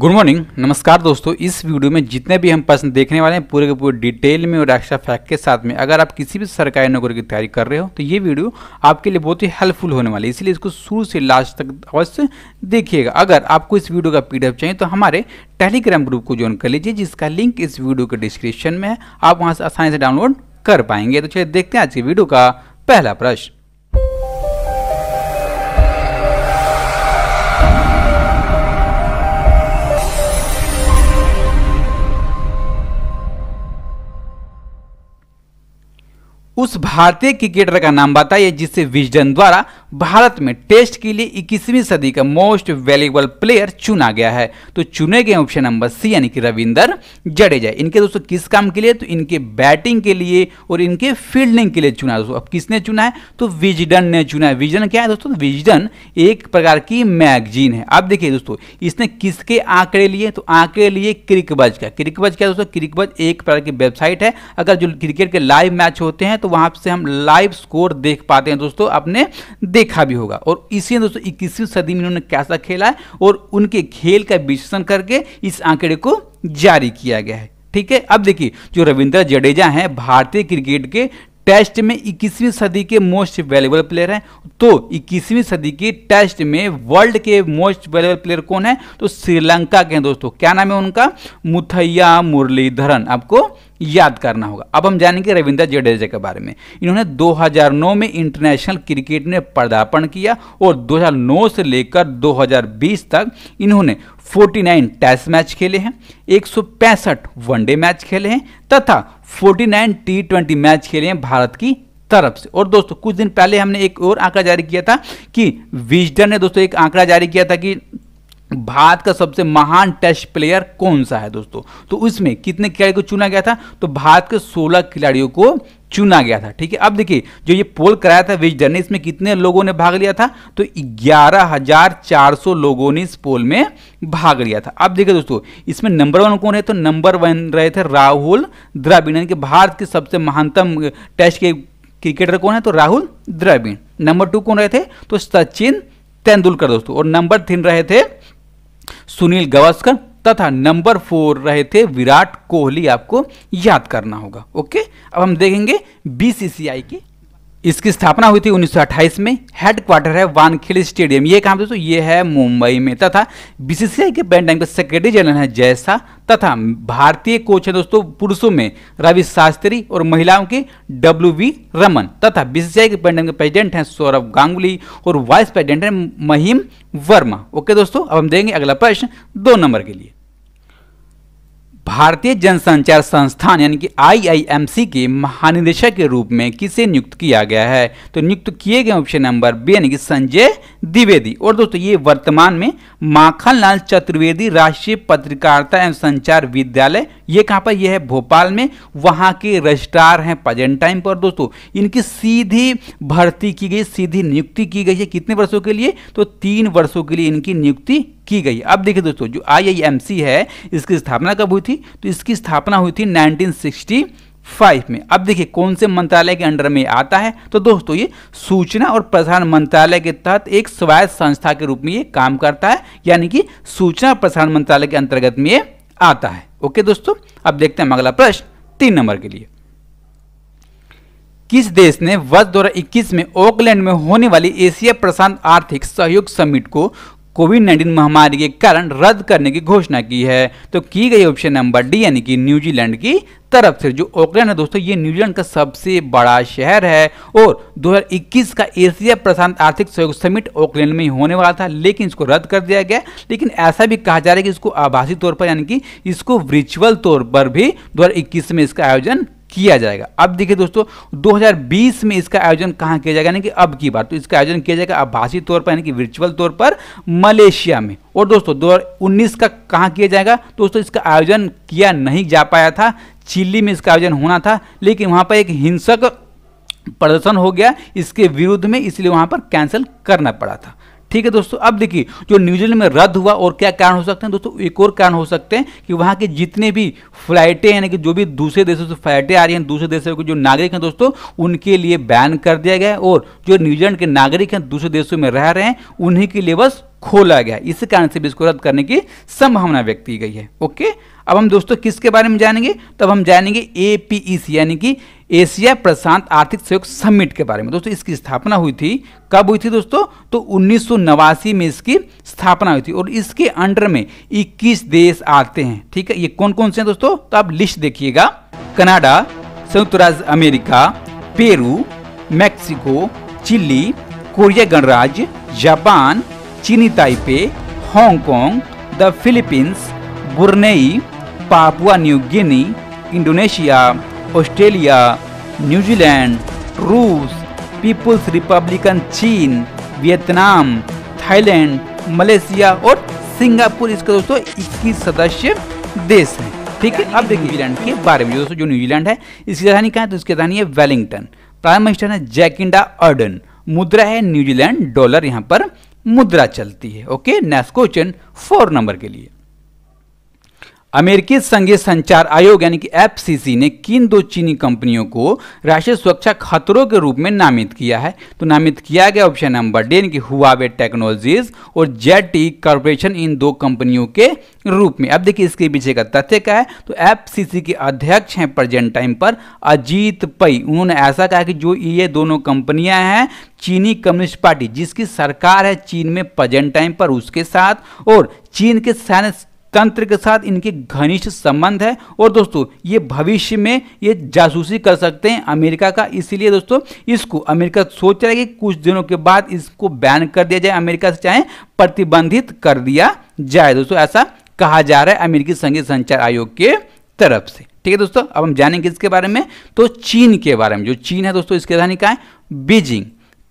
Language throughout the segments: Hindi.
गुड मॉर्निंग नमस्कार दोस्तों इस वीडियो में जितने भी हम प्रश्न देखने वाले हैं पूरे के पूरे डिटेल में और एक्स्ट्रा फैक्ट के साथ में अगर आप किसी भी सरकारी नौकरी की तैयारी कर रहे हो तो ये वीडियो आपके लिए बहुत ही हेल्पफुल होने वाली है इसलिए इसको शुरू से लास्ट तक अवश्य देखिएगा अगर आपको इस वीडियो का पीडीएफ चाहिए तो हमारे टेलीग्राम ग्रुप को ज्वाइन कर लीजिए जिसका लिंक इस वीडियो के डिस्क्रिप्शन में है आप वहाँ से आसानी से डाउनलोड कर पाएंगे तो चलिए देखते हैं आज की वीडियो का पहला प्रश्न उस भारतीय क्रिकेटर का नाम बताइए जिसे विजडन द्वारा भारत में टेस्ट के लिए 21वीं सदी का मोस्ट वैल्यूबल प्लेयर चुना गया है तो चुने गए ऑप्शन नंबर सी यानी कि रविंदर जडेजा इनके दोस्तों किस काम के लिए तो इनके बैटिंग के लिए और इनके फील्डिंग के लिए चुना दोस्तों अब किसने चुना है तो विजडन ने चुना है विजडन क्या है दोस्तों विजडन एक प्रकार की मैगजीन है अब देखिए दोस्तों इसने किसके आंकड़े लिए तो आंकड़े लिए क्रिकबज का क्रिकबज क्या दोस्तों क्रिकबज एक प्रकार की वेबसाइट है अगर जो क्रिकेट के लाइव मैच होते हैं तो वहां से हम लाइव स्कोर देख पाते हैं दोस्तों आपने देखा भी होगा और इसी दोस्तों इक्कीसवीं सदी में उन्होंने कैसा खेला है और उनके खेल का विश्लेषण करके इस आंकड़े को जारी किया गया है ठीक है अब देखिए जो रविंद्र जडेजा हैं भारतीय क्रिकेट के टेस्ट में 21वीं सदी के मोस्ट वैल्यूबल प्लेयर हैं तो 21वीं सदी के टेस्ट में वर्ल्ड के मोस्ट वैल्यूबल प्लेयर कौन है तो श्रीलंका के हैं दोस्तों क्या नाम है उनका मुथैया मुरलीधरन आपको याद करना होगा अब हम जानेंगे रविंद्र जडेजा के बारे में इन्होंने 2009 में इंटरनेशनल क्रिकेट में पदार्पण किया और 2009 से लेकर 2020 तक इन्होंने 49 टेस्ट मैच खेले हैं 165 वनडे मैच खेले हैं तथा 49 टी ट्वेंटी मैच खेले हैं भारत की तरफ से और दोस्तों कुछ दिन पहले हमने एक और आंकड़ा जारी किया था कि विजडर ने दोस्तों एक आंकड़ा जारी किया था कि भारत का सबसे महान टेस्ट प्लेयर कौन सा है दोस्तों तो उसमें कितने खिलाड़ी को चुना गया था तो भारत के 16 खिलाड़ियों को चुना गया था ठीक है अब देखिए जो ये पोल कराया था विजडर ने इसमें कितने लोगों ने भाग लिया था तो 11,400 लोगों ने इस पोल में भाग लिया था अब देखिए दोस्तों इसमें नंबर वन कौन है तो नंबर वन रहे थे राहुल द्रविड़ यानी कि भारत के सबसे महानतम टेस्ट के क्रिकेटर कौन है तो राहुल द्रविड़ नंबर टू कौन रहे थे तो सचिन तेंदुलकर दोस्तों और नंबर थ्री रहे थे सुनील गवस्कर तथा नंबर फोर रहे थे विराट कोहली आपको याद करना होगा ओके अब हम देखेंगे बीसीसीआई की इसकी स्थापना हुई थी 1928 में हेडक्वार्टर है वानखेड़े स्टेडियम ये कहाँ दोस्तों ये है मुंबई में तथा बीसीसीआई के बैंड टाइम सेक्रेटरी जनरल है जैसा तथा भारतीय कोच है दोस्तों पुरुषों में रवि शास्त्री और महिलाओं के डब्ल्यू वी रमन तथा बीसीसीआई के बैंड टाइम के प्रेजिडेंट हैं सौरभ गांगुली और वाइस प्रेसिडेंट है महिम वर्मा ओके दोस्तों अब हम देंगे अगला प्रश्न दो नंबर के लिए भारतीय जनसंचार संस्थान यानी कि आईआईएमसी के महानिदेशक के रूप में किसे नियुक्त किया गया है तो नियुक्त किए गए ऑप्शन नंबर बी यानी कि संजय द्विवेदी और दोस्तों ये वर्तमान में माखनलाल चतुर्वेदी राष्ट्रीय पत्रकारिता एवं संचार विद्यालय ये कहाँ पर यह है भोपाल में वहाँ के रजिस्ट्रार हैं प्रजेंट टाइम पर दोस्तों इनकी सीधी भर्ती की गई सीधी नियुक्ति की गई है कितने वर्षों के लिए तो तीन वर्षों के लिए इनकी नियुक्ति की गई अब देखिए दोस्तों जो आईआईएमसी है इसकी स्थापना कब हुई थी तो इसकी स्थापना हुई थी 1965 में अब देखिए कौन से मंत्रालय के अंडर में आता है तो दोस्तों ये सूचना और प्रसारण मंत्रालय के तहत एक स्वायत्त संस्था के रूप में ये काम करता है यानी कि सूचना प्रसारण मंत्रालय के अंतर्गत में ये आता है ओके दोस्तों अब देखते हैं अगला प्रश्न तीन नंबर के लिए किस देश ने वर्ष 2021 में ओकलैंड में होने वाली एशिया प्रशांत आर्थिक सहयोग समिट को कोविड नाइन्टीन महामारी के कारण रद्द करने की घोषणा की है तो की गई ऑप्शन नंबर डी यानी कि न्यूजीलैंड की तरफ से जो ऑकलैंड है दोस्तों ये न्यूजीलैंड का सबसे बड़ा शहर है और 2021 का एशिया प्रशांत आर्थिक सहयोग समिट ऑकलैंड में होने वाला था लेकिन इसको रद्द कर दिया गया लेकिन ऐसा भी कहा जा रहा है कि इसको आभासी तौर पर यानी कि इसको वर्चुअल तौर पर भी दो में इसका आयोजन किया जाएगा अब देखिए दोस्तों 2020 में इसका आयोजन कहाँ किया जाएगा यानी कि अब की बात तो इसका आयोजन किया जाएगा आभासी तौर पर यानी कि वर्चुअल तौर पर मलेशिया में और दोस्तों 2019 का कहाँ किया जाएगा दोस्तों इसका आयोजन किया नहीं जा पाया था चिल्ली में इसका आयोजन होना था लेकिन वहाँ पर एक हिंसक प्रदर्शन हो गया इसके विरुद्ध में इसलिए वहां पर कैंसिल करना पड़ा था ठीक है दोस्तों अब देखिए जो न्यूजीलैंड में रद्द हुआ और क्या कारण हो सकते हैं दोस्तों एक और कारण हो सकते हैं कि वहां के जितने भी फ्लाइटें यानी कि जो भी दूसरे देशों से फ्लाइटें आ रही हैं दूसरे देशों के जो नागरिक हैं दोस्तों उनके लिए बैन कर दिया गया है और जो न्यूजीलैंड के नागरिक हैं दूसरे देशों में रह रहे हैं उन्हीं के लिए बस खोला गया इस कारण से भी इसको रद्द करने की संभावना व्यक्त की गई है ओके अब हम दोस्तों किसके बारे में जानेंगे तब हम जानेंगे ए e यानी कि एशिया प्रशांत आर्थिक सहयोग समिट के बारे में दोस्तों इसकी स्थापना हुई थी कब हुई थी दोस्तों तो उन्नीस में इसकी स्थापना हुई थी और इसके अंडर में 21 देश आते हैं ठीक है ये कौन कौन से हैं दोस्तों तो आप लिस्ट देखिएगा कनाडा संयुक्त राज्य America Peru Mexico Chile Korea गणराज्य जापान चीनी Taipei Hong Kong the Philippines Brunei Papua New Guinea Indonesia Australia New Zealand रूस पीपुल्स रिपब्लिकन चीन वियतनाम थाईलैंड मलेशिया और सिंगापुर इसका दोस्तों इक्कीस सदस्य देश हैं ठीक है अब देखिए न्यूजीलैंड के बारे में दोस्तों जो न्यूजीलैंड है इसकी राजधानी कहाँ है तो इसकी राजधानी है वेलिंगटन प्राइम मिनिस्टर है जैकिंडा अर्डन मुद्रा है न्यूजीलैंड डॉलर यहाँ पर मुद्रा चलती है okay next question four number के लिए अमेरिकी संघीय संचार आयोग यानी कि एफ ने किन दो चीनी कंपनियों को राष्ट्रीय सुरक्षा खतरों के रूप में नामित किया है तो नामित किया गया ऑप्शन नंबर डी यानी कि हुआवे टेक्नोलॉजीज और जेट ई कॉरपोरेशन इन दो कंपनियों के रूप में अब देखिए इसके पीछे का तथ्य क्या है तो एफ के अध्यक्ष हैं प्रेजेंट टाइम पर अजीत पई उन्होंने ऐसा कहा कि जो ये दोनों कंपनियां हैं चीनी कम्युनिस्ट पार्टी जिसकी सरकार है चीन में प्रेजेंट टाइम पर उसके साथ और चीन के सैन्य तंत्र के साथ इनके घनिष्ठ संबंध है और दोस्तों ये भविष्य में ये जासूसी कर सकते हैं अमेरिका का इसीलिए दोस्तों इसको अमेरिका सोच रहा है कि कुछ दिनों के बाद इसको बैन कर दिया जाए अमेरिका से चाहे प्रतिबंधित कर दिया जाए दोस्तों ऐसा कहा जा रहा है अमेरिकी संघीय संचार आयोग के तरफ से ठीक है दोस्तों अब हम जानेंगे इसके बारे में तो चीन के बारे में जो चीन है दोस्तों इसके राजधानी का है बीजिंग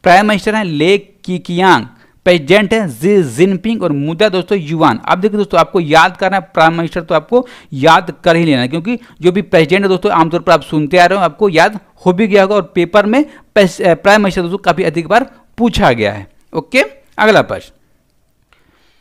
प्राइम मिनिस्टर है ले की कियांग प्रेजेंट है जी जिनपिंग और मुद्दा दोस्तों युवान अब देखिए दोस्तों आपको याद करना है प्राइम मिनिस्टर तो आपको याद कर ही लेना क्योंकि जो भी प्रेजेंट है दोस्तों आमतौर पर आप सुनते आ रहे हो आपको याद हो भी गया होगा और पेपर में प्राइम मिनिस्टर दोस्तों काफ़ी अधिक बार पूछा गया है ओके अगला प्रश्न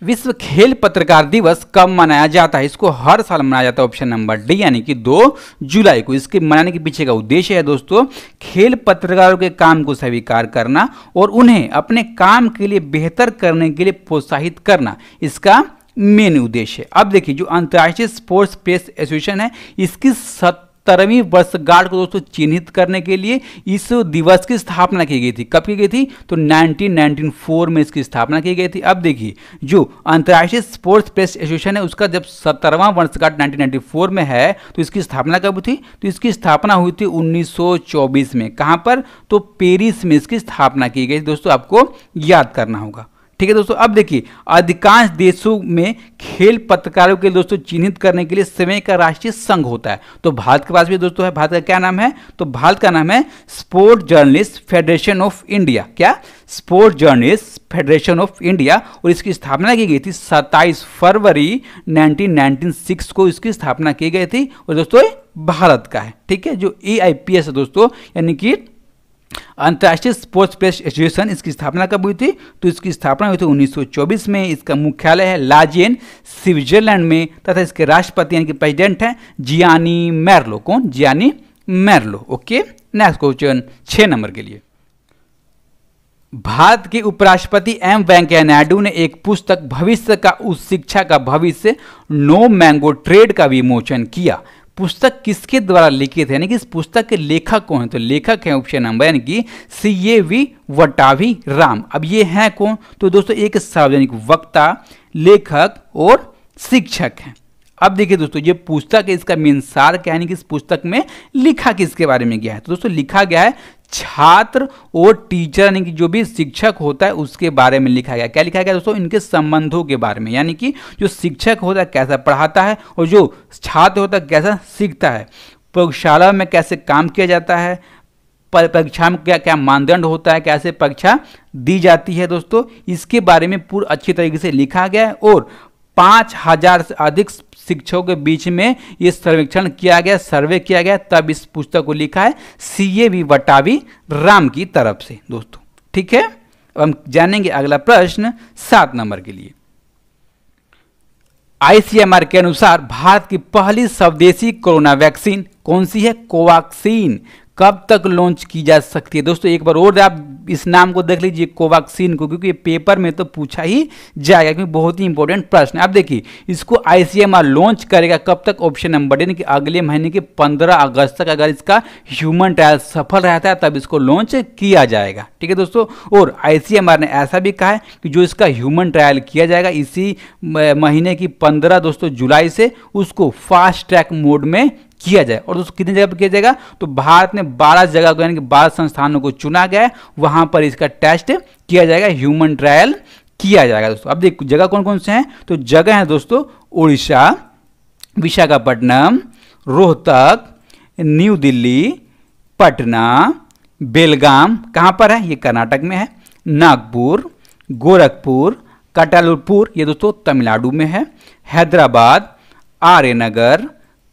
विश्व खेल पत्रकार दिवस कब मनाया जाता है इसको हर साल मनाया जाता है ऑप्शन नंबर डी यानी कि दो जुलाई को इसके मनाने के पीछे का उद्देश्य है दोस्तों खेल पत्रकारों के काम को स्वीकार करना और उन्हें अपने काम के लिए बेहतर करने के लिए प्रोत्साहित करना इसका मेन उद्देश्य है अब देखिए जो अंतर्राष्ट्रीय स्पोर्ट्स प्रेस एसोसिएशन है इसकी सत सत्तरवीं वर्षगांठ को दोस्तों चिन्हित करने के लिए इस दिवस की स्थापना की गई थी कब की गई थी तो 1994 में इसकी स्थापना की गई थी अब देखिए जो अंतर्राष्ट्रीय स्पोर्ट्स प्रेस एसोसिएशन है उसका जब सत्तरवां वर्षगांठ नाइनटीन में है तो इसकी स्थापना कब थी तो इसकी स्थापना हुई थी 1924 में कहाँ पर तो पेरिस में इसकी स्थापना की गई दोस्तों आपको याद करना होगा ठीक है दोस्तों अब देखिए अधिकांश देशों में खेल पत्रकारों के दोस्तों चिन्हित करने के लिए समय का राष्ट्रीय संघ होता है तो भारत के पास भी दोस्तों है भारत का क्या नाम है तो भारत का नाम है sport journalist federation of India क्या sport journalist federation of India और इसकी स्थापना की गई थी सत्ताईस फरवरी नाइनटीन को इसकी स्थापना की गई थी और दोस्तों भारत का है ठीक है जो ए है दोस्तों यानी कि अंतर्राष्ट्रीय स्पोर्ट्स प्लेस एसोसिएशन इसकी स्थापना कब हुई थी तो इसकी स्थापना हुई थी 1924 में इसका मुख्यालय है लाजियन स्विट्जरलैंड में तथा इसके राष्ट्रपति यानी कि प्रेसिडेंट हैं जियानी मैरलो कौन Gianni Merlo okay next question छः नंबर के लिए भारत के उपराष्ट्रपति एम वेंकैया नायडू ने एक पुस्तक भविष्य का उस शिक्षा का भविष्य नो मैंगो ट्रेड का विमोचन किया पुस्तक किसके द्वारा लिखित है यानी कि इस पुस्तक के लेखक कौन है तो लेखक है ऑप्शन नंबर यानी कि सी ए वी वटावी राम अब ये हैं कौन तो दोस्तों एक सार्वजनिक वक्ता लेखक और शिक्षक हैं अब देखिए दोस्तों ये पुस्तक है इसका मीन सार क्या है कि इस पुस्तक में लिखा किसके बारे में गया है तो दोस्तों लिखा गया है छात्र और टीचर यानी कि जो भी शिक्षक होता है उसके बारे में लिखा गया क्या लिखा गया दोस्तों इनके संबंधों के बारे में यानी कि जो शिक्षक होता है कैसा पढ़ाता है और जो छात्र होता है कैसा सीखता है प्रयोगशाला में कैसे काम किया जाता है परीक्षा में क्या क्या मानदंड होता है कैसे परीक्षा दी जाती है दोस्तों इसके बारे में पूरा अच्छी तरीके से लिखा गया है और पाँच हजार से अधिक शिक्षकों के बीच में ये सर्वेक्षण किया गया सर्वे किया गया तब इस पुस्तक को लिखा है सी ए वी वटावी राम की तरफ से दोस्तों ठीक है अब हम जानेंगे अगला प्रश्न सात नंबर के लिए आईसीएमआर के अनुसार भारत की पहली स्वदेशी कोरोना वैक्सीन कौन सी है कोवैक्सीन कब तक लॉन्च की जा सकती है दोस्तों एक बार और आप इस नाम को देख लीजिए कोवैक्सीन को क्योंकि पेपर में तो पूछा ही जाएगा क्योंकि बहुत ही इंपॉर्टेंट प्रश्न है आप देखिए इसको आईसीएमआर लॉन्च करेगा कब तक ऑप्शन नंबर यानी कि अगले महीने के 15 अगस्त तक अगर इसका ह्यूमन ट्रायल सफल रहता है तब इसको लॉन्च किया जाएगा ठीक है दोस्तों और आईसीएमआर ने ऐसा भी कहा है कि जो इसका ह्यूमन ट्रायल किया जाएगा इसी महीने की पंद्रह दोस्तों जुलाई से उसको फास्ट ट्रैक मोड में किया जाए और दोस्तों कितनी जगह पर किया जाएगा तो भारत में बारह जगह को यानी कि बारह संस्थानों को चुना गया है वहाँ पर इसका टेस्ट किया जाएगा ह्यूमन ट्रायल किया जाएगा दोस्तों अब देख जगह कौन कौन से हैं तो जगह है दोस्तों उड़ीसा विशाखापट्टनम रोहतक न्यू दिल्ली पटना बेलगाम कहाँ पर है ये कर्नाटक में है नागपुर गोरखपुर कटालपुर ये दोस्तों तमिलनाडु में है हैदराबाद आर्यनगर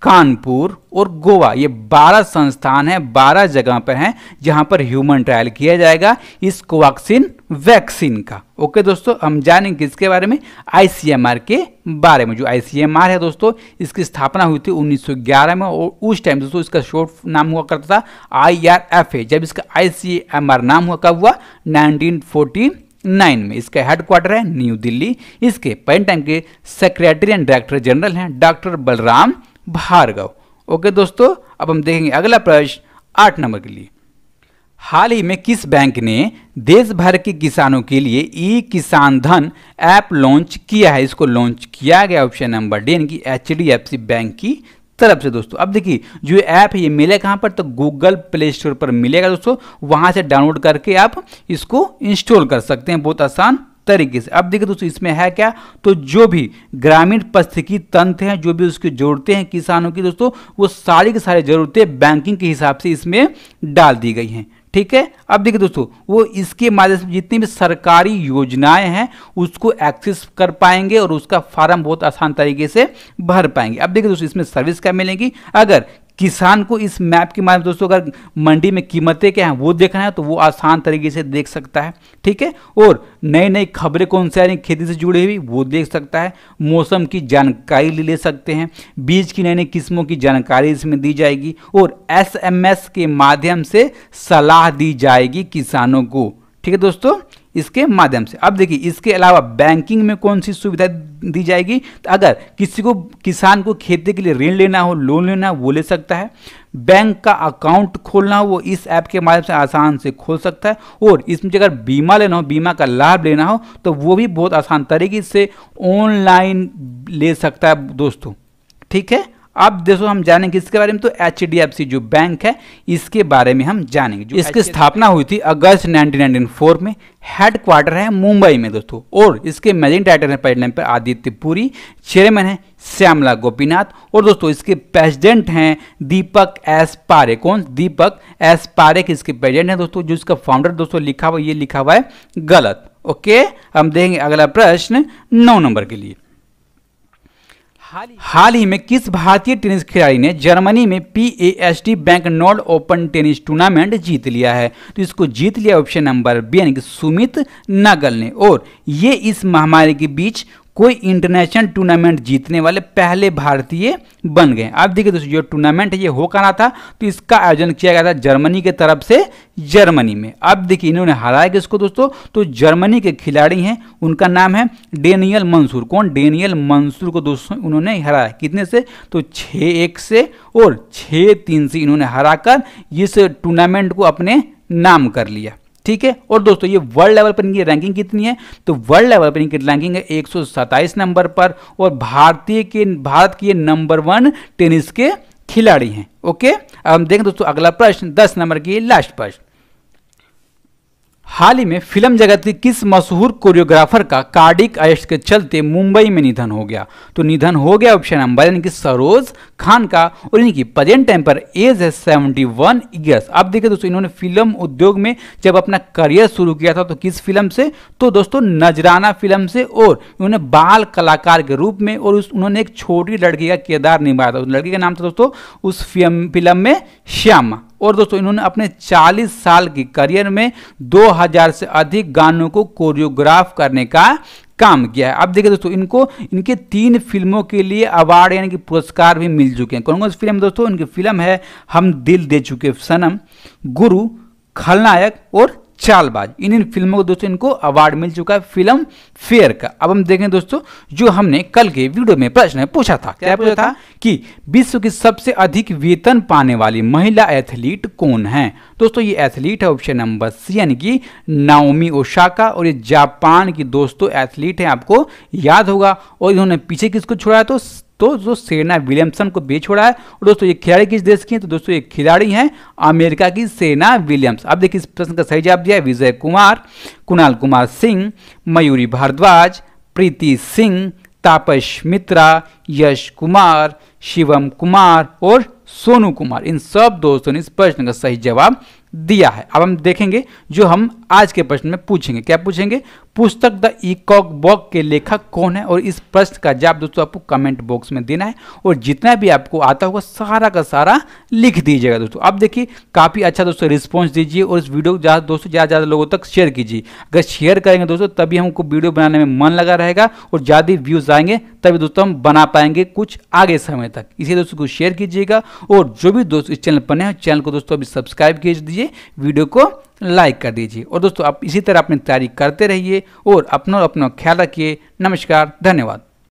कानपुर और गोवा ये 12 संस्थान हैं 12 जगह पर हैं जहां पर ह्यूमन ट्रायल किया जाएगा इस कोवाक्सिन वैक्सीन का ओके दोस्तों हम जानेंगे किसके बारे में आईसीएमआर के बारे में जो आईसीएमआर है दोस्तों इसकी स्थापना हुई थी 1911 में और उस टाइम दोस्तों इसका शॉर्ट नाम हुआ करता था ए जब इसका आई नाम हुआ कब हुआ नाइनटीन नाइन में इसका हेडक्वार्टर है न्यू दिल्ली इसके पेन टाइम के सेक्रेटरी एंड डायरेक्टर जनरल हैं डॉक्टर बलराम भार्गव ओके दोस्तों अब हम देखेंगे अगला प्रश्न आठ नंबर के लिए हाल ही में किस बैंक ने देश भर के किसानों के लिए ई किसान धन ऐप लॉन्च किया है इसको लॉन्च किया गया ऑप्शन नंबर डी यानी कि एच बैंक की तरफ से दोस्तों अब देखिए जो ऐप है ये मिले कहाँ पर तो गूगल प्ले स्टोर पर मिलेगा दोस्तों वहाँ से डाउनलोड करके आप इसको इंस्टॉल कर सकते हैं बहुत आसान तरीके से अब देखिए दोस्तों इसमें है क्या तो जो भी ग्रामीण पस्थिकी तंत्र हैं जो भी उसके जोड़ते हैं किसानों की दोस्तों वो सारी की सारी जरूरतें बैंकिंग के हिसाब से इसमें डाल दी गई हैं ठीक है अब देखिए दोस्तों वो इसके माध्यम से जितनी भी सरकारी योजनाएं हैं उसको एक्सेस कर पाएंगे और उसका फॉर्म बहुत आसान तरीके से भर पाएंगे अब देखिए दोस्तों इसमें सर्विस क्या मिलेगी अगर किसान को इस मैप के माध्यम दोस्तों अगर मंडी में कीमतें क्या हैं वो देखना है तो वो आसान तरीके से देख सकता है ठीक है और नई नई खबरें कौन से आ रही खेती से जुड़ी हुई वो देख सकता है मौसम की जानकारी ले सकते हैं बीज की नई नई किस्मों की जानकारी इसमें दी जाएगी और एस के माध्यम से सलाह दी जाएगी किसानों को ठीक है दोस्तों इसके माध्यम से अब देखिए इसके अलावा बैंकिंग में कौन सी सुविधा दी जाएगी तो अगर किसी को किसान को खेती के लिए ऋण लेना हो लोन लेना हो वो ले सकता है बैंक का अकाउंट खोलना हो वो इस ऐप के माध्यम से आसान से खोल सकता है और इसमें अगर बीमा लेना हो बीमा का लाभ लेना हो तो वो भी बहुत आसान तरीके से ऑनलाइन ले सकता है दोस्तों ठीक है अब देखो हम जानेंगे इसके बारे में तो एच जो बैंक है इसके बारे में हम जानेंगे इसकी स्थापना हुई थी अगस्त नाइनटीन में हेडक्वार्टर है मुंबई में दोस्तों और इसके मैनेजिंग डायरेक्टर है पहले पर आदित्य पुरी चेयरमैन है श्यामला गोपीनाथ और दोस्तों इसके प्रेसिडेंट हैं दीपक एस पारे कौन दीपक एस पारे के इसके प्रेजिडेंट है दोस्तों जो इसका फाउंडर दोस्तों लिखा हुआ ये लिखा हुआ है गलत ओके हम देखेंगे अगला प्रश्न नौ नंबर के लिए हाल ही में किस भारतीय टेनिस खिलाड़ी ने जर्मनी में P A S T bank Nord open tennis tournament जीत लिया है तो इसको जीत लिया ऑप्शन नंबर बी यानी कि सुमित नागल ने और ये इस महामारी के बीच कोई इंटरनेशनल टूर्नामेंट जीतने वाले पहले भारतीय बन गए अब देखिए दोस्तों जो टूर्नामेंट ये हो कहा था तो इसका आयोजन किया गया था जर्मनी के तरफ से जर्मनी में अब देखिए इन्होंने हराया कि इसको दोस्तों तो जर्मनी के खिलाड़ी हैं उनका नाम है डेनियल मंसूर कौन डेनियल मंसूर को दोस्तों उन्होंने हराया कितने से तो छः एक से और छः तीन से इन्होंने हरा इस टूर्नामेंट को अपने नाम कर लिया ठीक है और दोस्तों ये वर्ल्ड लेवल पर इनकी रैंकिंग कितनी है तो वर्ल्ड लेवल पर इनकी रैंकिंग है एक नंबर पर और भारतीय के भारत के नंबर वन टेनिस के खिलाड़ी हैं ओके अब हम देखें दोस्तों अगला प्रश्न दस नंबर की लास्ट प्रश्न हाल ही में फिल्म जगत के किस मशहूर कोरियोग्राफर का कार्डिक अरेस्ट के चलते मुंबई में निधन हो गया तो निधन हो गया ऑप्शन नंबर यानी कि सरोज खान का और इनकी प्रेजेंट टाइम पर एज है सेवेंटी वन ईयर्स अब देखिए दोस्तों इन्होंने फिल्म उद्योग में जब अपना करियर शुरू किया था तो किस फिल्म से तो दोस्तों नजराना फिल्म से और इन्होंने बाल कलाकार के रूप में और उस उन्होंने एक छोटी लड़की का किरदार निभाया था उस लड़की का नाम था दोस्तों उस फिल्म में श्यामा और दोस्तों इन्होंने अपने 40 साल के करियर में 2000 से अधिक गानों को कोरियोग्राफ करने का काम किया है अब देखिए दोस्तों इनको इनके तीन फिल्मों के लिए अवार्ड यानी कि पुरस्कार भी मिल चुके हैं कौन कौन सी फिल्म दोस्तों इनकी फिल्म है हम दिल दे चुके सनम गुरु खलनायक और चालबाज इन इन फिल्मों को दोस्तों इनको अवार्ड मिल चुका है फिल्म फेयर का अब हम देखें दोस्तों जो हमने कल के वीडियो में प्रश्न पूछा था क्या पूछा था कि विश्व की सबसे अधिक वेतन पाने वाली महिला एथलीट कौन है दोस्तों ये एथलीट है ऑप्शन नंबर सी यानी कि नाओमी ओशाका और ये जापान की दोस्तों एथलीट है आपको याद होगा और इन्होंने पीछे किसको छोड़ा तो तो जो सेना विलियमसन को बेच छोड़ा है और दोस्तों ये खिलाड़ी किस देश की है तो दोस्तों ये खिलाड़ी हैं अमेरिका की सेना विलियम्स अब देखिए इस प्रश्न का सही जवाब दिया है विजय कुमार कुणाल कुमार सिंह मयूरी भारद्वाज प्रीति सिंह तापस मित्रा यश कुमार शिवम कुमार और सोनू कुमार इन सब दोस्तों ने इस प्रश्न का सही जवाब दिया है अब हम देखेंगे जो हम आज के प्रश्न में पूछेंगे क्या पूछेंगे पुस्तक द इकॉक बॉक के लेखक कौन है और इस प्रश्न का जवाब दोस्तों आपको कमेंट बॉक्स में देना है और जितना भी आपको आता होगा सारा का सारा लिख दीजिएगा दोस्तों अब देखिए काफ़ी अच्छा दोस्तों रिस्पॉन्स दीजिए और इस वीडियो को ज़्यादा दोस्तों ज़्यादा ज़्यादा लोगों तक शेयर कीजिए अगर शेयर करेंगे दोस्तों तभी हमको वीडियो बनाने में मन लगा रहेगा और ज़्यादा व्यूज़ आएंगे तभी दोस्तों हम बना पाएंगे कुछ आगे समय तक इसलिए दोस्तों को शेयर कीजिएगा और जो भी दोस्त इस चैनल पर नए चैनल को दोस्तों अभी सब्सक्राइब कीजिए वीडियो को लाइक कर दीजिए और दोस्तों आप इसी तरह अपनी तैयारी करते रहिए और अपना अपना ख्याल रखिए नमस्कार धन्यवाद